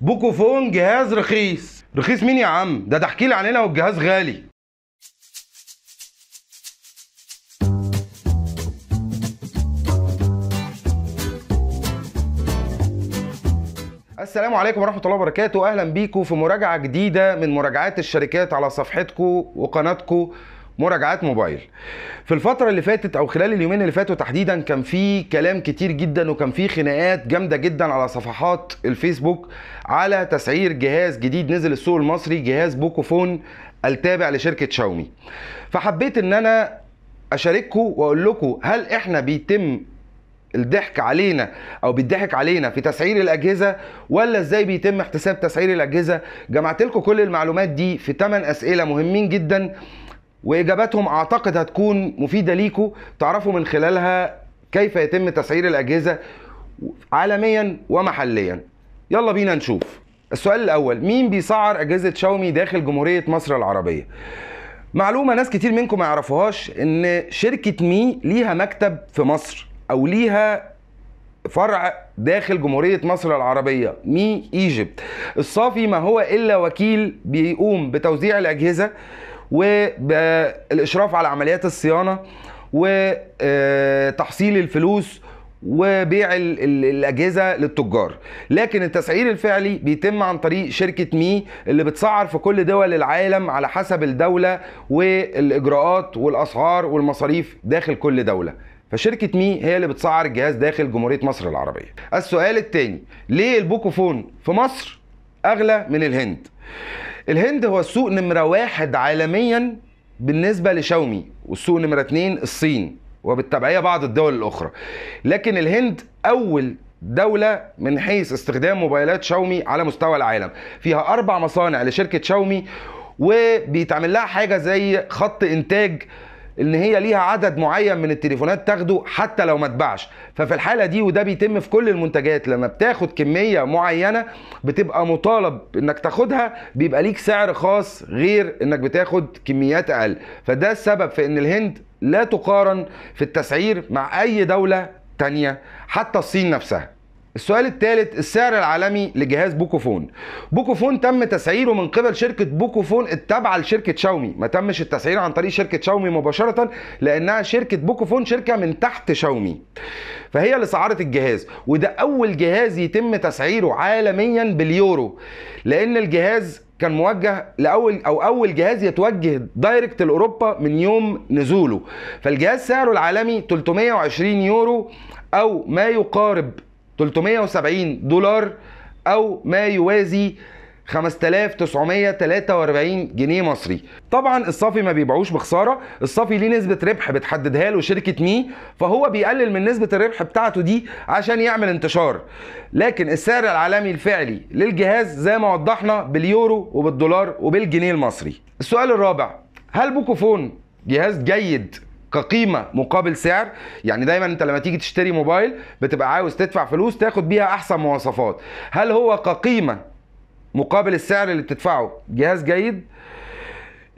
بوكوفون جهاز رخيص رخيص مين يا عم ده ده احكي لي علينا والجهاز غالي السلام عليكم ورحمه الله وبركاته اهلا بيكم في مراجعه جديده من مراجعات الشركات على صفحتكم وقناتكم مراجعات موبايل في الفتره اللي فاتت او خلال اليومين اللي فاتوا تحديدا كان في كلام كتير جدا وكان في خناقات جامده جدا على صفحات الفيسبوك على تسعير جهاز جديد نزل السوق المصري جهاز بوكوفون التابع لشركه شاومي فحبيت ان انا اشارككم واقول لكم هل احنا بيتم الضحك علينا او بيضحك علينا في تسعير الاجهزه ولا ازاي بيتم احتساب تسعير الاجهزه جمعت لكم كل المعلومات دي في 8 اسئله مهمين جدا واجاباتهم اعتقد هتكون مفيده ليكم تعرفوا من خلالها كيف يتم تسعير الاجهزه عالميا ومحليا يلا بينا نشوف السؤال الاول مين بيسعر اجهزه شاومي داخل جمهوريه مصر العربيه معلومه ناس كتير منكم ما يعرفوهاش ان شركه مي ليها مكتب في مصر او ليها فرع داخل جمهورية مصر العربية مي ايجيبت الصافي ما هو إلا وكيل بيقوم بتوزيع الأجهزة والاشراف على عمليات الصيانه وتحصيل الفلوس وبيع الاجهزه للتجار لكن التسعير الفعلي بيتم عن طريق شركه مي اللي بتسعر في كل دول العالم على حسب الدوله والاجراءات والاسعار والمصاريف داخل كل دوله فشركة مي هي اللي بتسعر الجهاز داخل جمهورية مصر العربية السؤال الثاني ليه البوكوفون في مصر أغلى من الهند الهند هو السوق نمرة واحد عالميا بالنسبة لشاومي والسوق نمرة اتنين الصين وبالتبعية بعض الدول الأخرى لكن الهند أول دولة من حيث استخدام موبايلات شاومي على مستوى العالم فيها أربع مصانع لشركة شاومي وبيتعمل لها حاجة زي خط إنتاج ان هي ليها عدد معين من التليفونات تاخده حتى لو ما اتباعش ففي الحاله دي وده بيتم في كل المنتجات لما بتاخد كميه معينه بتبقى مطالب انك تاخدها بيبقى ليك سعر خاص غير انك بتاخد كميات اقل فده السبب في ان الهند لا تقارن في التسعير مع اي دوله تانيه حتى الصين نفسها السؤال الثالث السعر العالمي لجهاز بوكوفون بوكوفون تم تسعيره من قبل شركه بوكوفون التابعه لشركه شاومي ما تمش التسعير عن طريق شركه شاومي مباشره لانها شركه بوكوفون شركه من تحت شاومي فهي اللي سعرت الجهاز وده اول جهاز يتم تسعيره عالميا باليورو لان الجهاز كان موجه لاول او اول جهاز يتوجه دايركت لاوروبا من يوم نزوله فالجهاز سعره العالمي 320 يورو او ما يقارب 370 دولار او ما يوازي 5943 جنيه مصري طبعا الصافي ما بيبيعوش بخساره الصافي ليه نسبه ربح بتحددها له شركه مي فهو بيقلل من نسبه الربح بتاعته دي عشان يعمل انتشار لكن السعر العالمي الفعلي للجهاز زي ما وضحنا باليورو وبالدولار وبالجنيه المصري السؤال الرابع هل بوكو فون جهاز جيد كقيمه مقابل سعر يعني دايما انت لما تيجي تشتري موبايل بتبقى عاوز تدفع فلوس تاخد بيها احسن مواصفات هل هو كقيمه مقابل السعر اللي بتدفعه جهاز جيد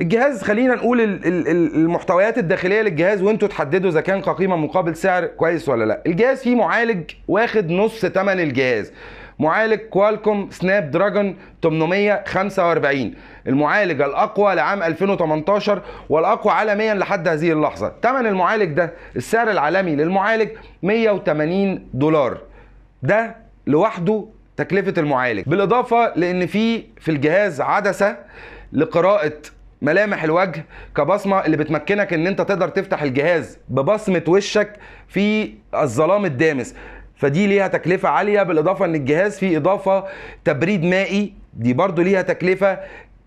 الجهاز خلينا نقول المحتويات الداخليه للجهاز وانتوا تحددوا اذا كان كقيمه مقابل سعر كويس ولا لا الجهاز فيه معالج واخد نص ثمن الجهاز معالج كوالكوم سناب دراجون 845 المعالج الاقوى لعام 2018 والاقوى عالميا لحد هذه اللحظه ثمن المعالج ده السعر العالمي للمعالج 180 دولار ده لوحده تكلفه المعالج بالاضافه لان في في الجهاز عدسه لقراءه ملامح الوجه كبصمه اللي بتمكنك ان انت تقدر تفتح الجهاز ببصمه وشك في الظلام الدامس فدي ليها تكلفة عالية بالإضافة أن الجهاز فيه إضافة تبريد مائي دي برضو ليها تكلفة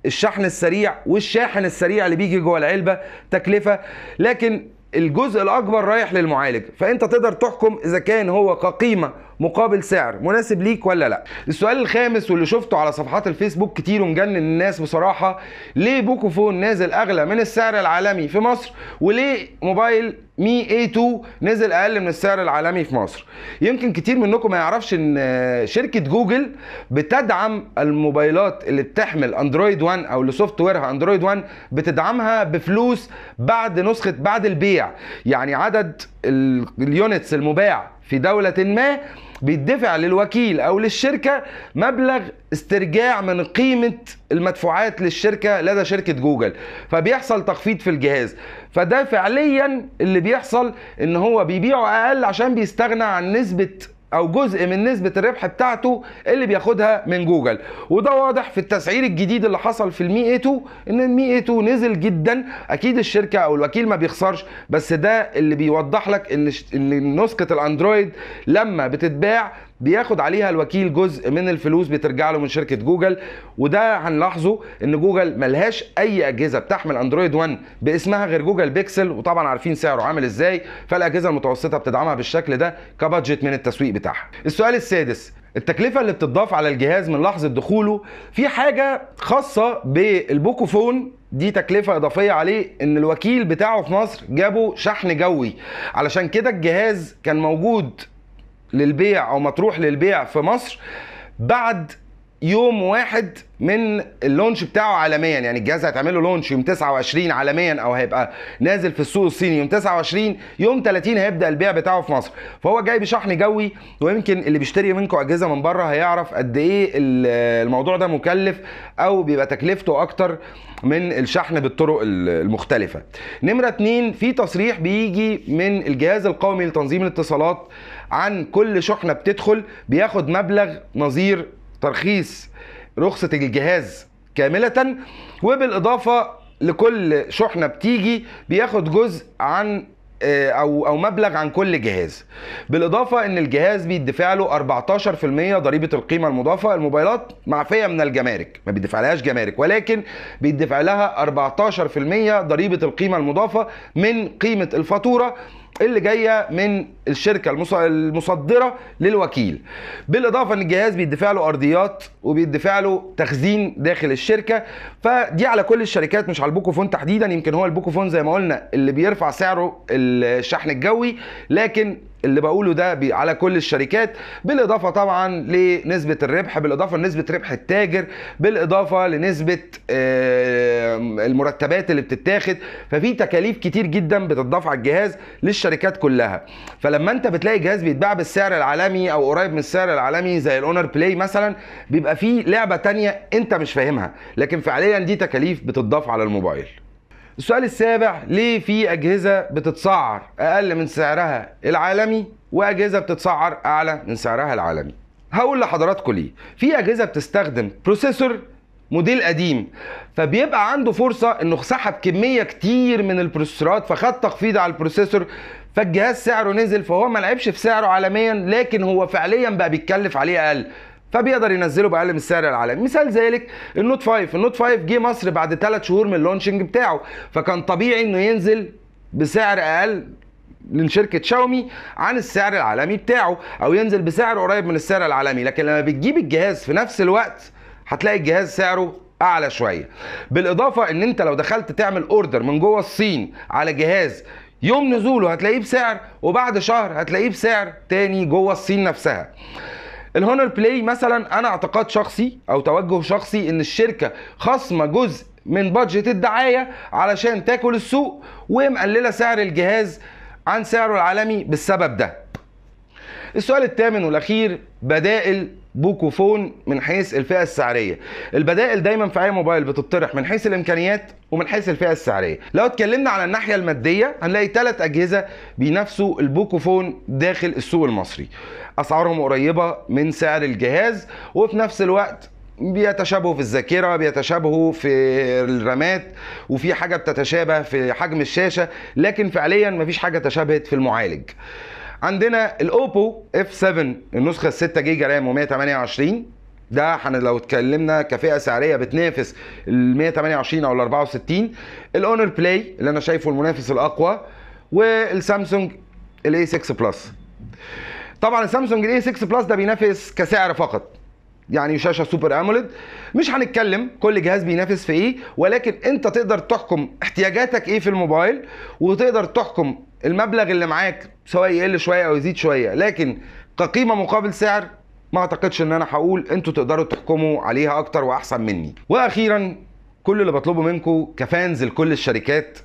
الشحن السريع والشاحن السريع اللي بيجي جوه العلبة تكلفة لكن الجزء الأكبر رايح للمعالج فأنت تقدر تحكم إذا كان هو كقيمة مقابل سعر مناسب ليك ولا لا السؤال الخامس واللي شفته على صفحات الفيسبوك كتير ومجنن الناس بصراحه ليه بوكوفون نازل اغلى من السعر العالمي في مصر وليه موبايل مي اي 2 نزل اقل من السعر العالمي في مصر يمكن كتير منكم ما يعرفش ان شركه جوجل بتدعم الموبايلات اللي بتحمل اندرويد 1 او اللي سوفت ويرها اندرويد 1 بتدعمها بفلوس بعد نسخه بعد البيع يعني عدد اليونتس المباع في دوله ما بيدفع للوكيل او للشركه مبلغ استرجاع من قيمه المدفوعات للشركه لدى شركه جوجل فبيحصل تخفيض في الجهاز فده فعليا اللي بيحصل ان هو بيبيعه اقل عشان بيستغنى عن نسبه او جزء من نسبه الربح بتاعته اللي بياخدها من جوجل وده واضح في التسعير الجديد اللي حصل في المي 2 إيه ان المي 2 إيه نزل جدا اكيد الشركه او الوكيل ما بيخسرش بس ده اللي بيوضح لك ان نسخه الاندرويد لما بتتباع بياخد عليها الوكيل جزء من الفلوس بترجع له من شركه جوجل وده هنلاحظه ان جوجل ملهاش اي اجهزه بتحمل اندرويد 1 باسمها غير جوجل بيكسل وطبعا عارفين سعره عامل ازاي فالاجهزه المتوسطه بتدعمها بالشكل ده كبادجت من التسويق بتاعها السؤال السادس التكلفه اللي بتضاف على الجهاز من لحظه دخوله في حاجه خاصه بالبوكو فون دي تكلفة إضافية عليه إن الوكيل بتاعه في مصر جابه شحن جوي علشان كده الجهاز كان موجود للبيع او مطروح للبيع في مصر بعد يوم واحد من اللونش بتاعه عالميا يعني الجهاز هتعمله لونش يوم 29 عالميا او هيبقى نازل في السوق الصيني يوم 29 يوم 30 هيبدا البيع بتاعه في مصر فهو جاي بشحن جوي ويمكن اللي بيشتري منكم اجهزه من بره هيعرف قد ايه الموضوع ده مكلف او بيبقى تكلفته اكتر من الشحن بالطرق المختلفه نمره 2 في تصريح بيجي من الجهاز القومي لتنظيم الاتصالات عن كل شحنه بتدخل بياخد مبلغ نظير ترخيص رخصه الجهاز كامله وبالاضافه لكل شحنه بتيجي بياخد جزء عن آه، او او مبلغ عن كل جهاز بالاضافه ان الجهاز بيدفع له 14% ضريبه القيمه المضافه الموبايلات معفيه من الجمارك ما بيدفع لهاش جمارك ولكن بيدفع لها 14% ضريبه القيمه المضافه من قيمه الفاتوره اللي جايه من الشركه المصدره للوكيل بالاضافه ان الجهاز بيدفع له ارضيات وبيدفع له تخزين داخل الشركه فدي على كل الشركات مش على البوكوفون تحديدا يمكن هو البوكوفون زي ما قلنا اللي بيرفع سعره الشحن الجوي لكن اللي بقوله ده على كل الشركات بالاضافه طبعا لنسبه الربح بالاضافه لنسبه ربح التاجر بالاضافه لنسبه المرتبات اللي بتتاخد ففي تكاليف كتير جدا بتتضاف على الجهاز للشركات كلها فلما انت بتلاقي جهاز بيتباع بالسعر العالمي او قريب من السعر العالمي زي الاونر بلاي مثلا بيبقى فيه لعبه تانية انت مش فاهمها لكن فعليا دي تكاليف بتتضاف على الموبايل السؤال السابع ليه في اجهزه بتتسعر اقل من سعرها العالمي واجهزه بتتسعر اعلى من سعرها العالمي هقول لحضراتكم ليه في اجهزه بتستخدم بروسيسور موديل قديم فبيبقى عنده فرصه انه سحب كميه كتير من البروسيسورات فخد تخفيض على البروسيسور فالجهاز سعره نزل فهو ما لعبش في سعره عالميا لكن هو فعليا بقى بيتكلف عليه اقل فبيقدر ينزله باقل من السعر العالمي مثال ذلك النوت 5 النوت 5 جه مصر بعد 3 شهور من اللونشنج بتاعه فكان طبيعي انه ينزل بسعر اقل من شركه شاومي عن السعر العالمي بتاعه او ينزل بسعر قريب من السعر العالمي لكن لما بتجيب الجهاز في نفس الوقت هتلاقي الجهاز سعره اعلى شويه بالاضافه ان انت لو دخلت تعمل اوردر من جوه الصين على جهاز يوم نزوله هتلاقيه بسعر وبعد شهر هتلاقيه بسعر تاني جوه الصين نفسها الهونر بلاي مثلا انا اعتقاد شخصي او توجه شخصي ان الشركه خصمه جزء من بادجت الدعايه علشان تاكل السوق ومقلله سعر الجهاز عن سعره العالمي بالسبب ده السؤال الثامن والاخير بدائل بوكوفون من حيث الفئه السعريه البدائل دايما في اي موبايل بتطرح من حيث الامكانيات ومن حيث الفئه السعريه لو اتكلمنا على الناحيه الماديه هنلاقي ثلاث اجهزه بينافسوا البوكوفون داخل السوق المصري اسعارهم قريبه من سعر الجهاز وفي نفس الوقت بيتشابهوا في الذاكره بيتشابهوا في الرامات وفي حاجه بتتشابه في حجم الشاشه لكن فعليا مفيش حاجه تشابهت في المعالج عندنا الاوبو اف 7 النسخه 6 جيجا رام و128 ده احنا لو اتكلمنا كفئه سعريه بتنافس ال 128 او ال 64 الاونر بلاي اللي انا شايفه المنافس الاقوى والسامسونج الاي 6 بلس طبعا السامسونج الاي 6 بلس ده بينافس كسعر فقط يعني شاشه سوبر اموليد مش هنتكلم كل جهاز بينافس في ايه ولكن انت تقدر تحكم احتياجاتك ايه في الموبايل وتقدر تحكم المبلغ اللي معاك سواء يقل شويه او يزيد شويه لكن كقيمه مقابل سعر ما اعتقدش ان انا هقول انتوا تقدروا تحكموا عليها اكتر واحسن مني واخيرا كل اللي بطلبه منكم كفانز لكل الشركات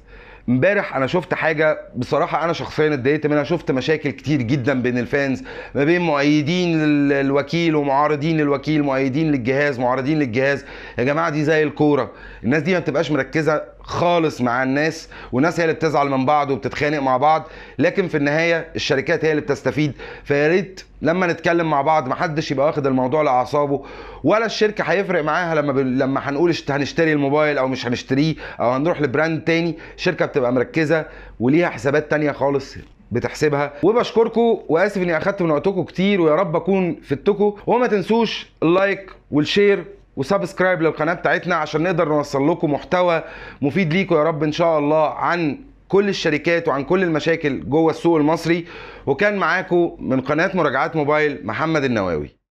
امبارح انا شفت حاجه بصراحه انا شخصيا اتضايقت منها شفت مشاكل كتير جدا بين الفانز ما بين مؤيدين للوكيل ومعارضين للوكيل مؤيدين للجهاز معارضين للجهاز يا جماعه دي زي الكوره الناس دي ما بتبقاش مركزه خالص مع الناس والناس هي اللي بتزعل من بعض وبتتخانق مع بعض لكن في النهايه الشركات هي اللي بتستفيد فيا ريت لما نتكلم مع بعض ما حدش يبقى واخد الموضوع لاعصابه ولا الشركه هيفرق معاها لما ب... لما هنقول هنشتري الموبايل او مش هنشتريه او هنروح لبراند تاني الشركه بتبقى مركزه وليها حسابات تانيه خالص بتحسبها وبشكركم واسف اني اخدت من وقتكم كتير ويا رب اكون فدتكم وما تنسوش اللايك والشير وسبسكرايب للقناه بتاعتنا عشان نقدر نوصل لكم محتوى مفيد ليكم يا رب ان شاء الله عن كل الشركات وعن كل المشاكل جوه السوق المصري وكان معاكم من قناه مراجعات موبايل محمد النواوي